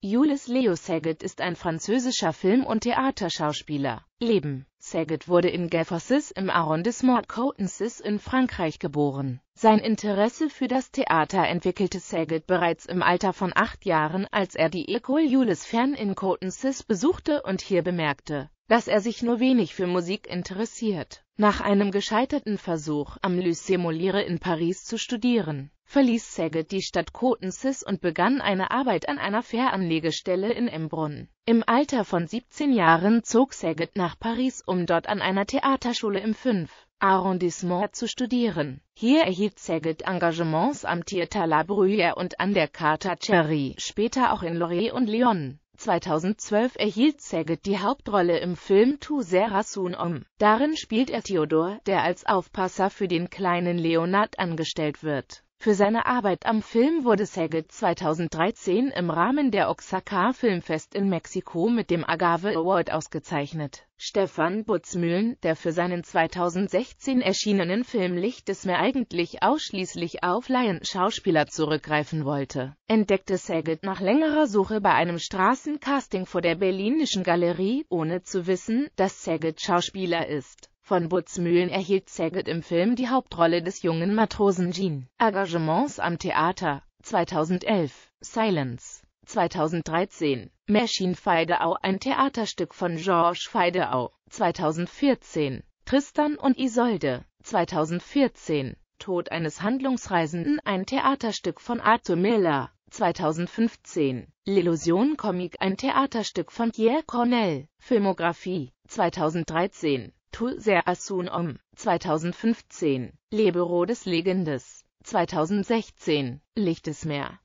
Jules Leo Saget ist ein französischer Film- und Theaterschauspieler. Leben Saget wurde in Geffossis im Arrondissement Cotensis in Frankreich geboren. Sein Interesse für das Theater entwickelte Saget bereits im Alter von acht Jahren, als er die École Jules Fern in Cotensis besuchte und hier bemerkte, dass er sich nur wenig für Musik interessiert. Nach einem gescheiterten Versuch, am Lycée Molière in Paris zu studieren, verließ Saget die Stadt Cotensis und begann eine Arbeit an einer Fähranlegestelle in Embrun. Im Alter von 17 Jahren zog Saget nach Paris, um dort an einer Theaterschule im 5. Arrondissement zu studieren. Hier erhielt Saget Engagements am Theater La Bruyère und an der Cartagnerie, später auch in Lorient und Lyon. 2012 erhielt Saget die Hauptrolle im Film Tu Serasun Om. Darin spielt er Theodor, der als Aufpasser für den kleinen Leonard angestellt wird. Für seine Arbeit am Film wurde Segel 2013 im Rahmen der Oaxaca Filmfest in Mexiko mit dem Agave Award ausgezeichnet. Stefan Butzmühlen, der für seinen 2016 erschienenen Film Licht des Meer eigentlich ausschließlich auf Laien-Schauspieler zurückgreifen wollte, entdeckte Saget nach längerer Suche bei einem Straßencasting vor der Berlinischen Galerie, ohne zu wissen, dass Saget Schauspieler ist. Von Butzmühlen erhielt Saget im Film die Hauptrolle des jungen Matrosen Jean. Engagements am Theater 2011 Silence 2013 Machine Feideau ein Theaterstück von Georges Feideau 2014 Tristan und Isolde 2014 Tod eines Handlungsreisenden ein Theaterstück von Arthur Miller 2015 L'Illusion Comic ein Theaterstück von Pierre Cornell Filmografie 2013 Tu Tulser Asun Om, 2015, Leberodes Legendes, 2016, Lichtes Meer,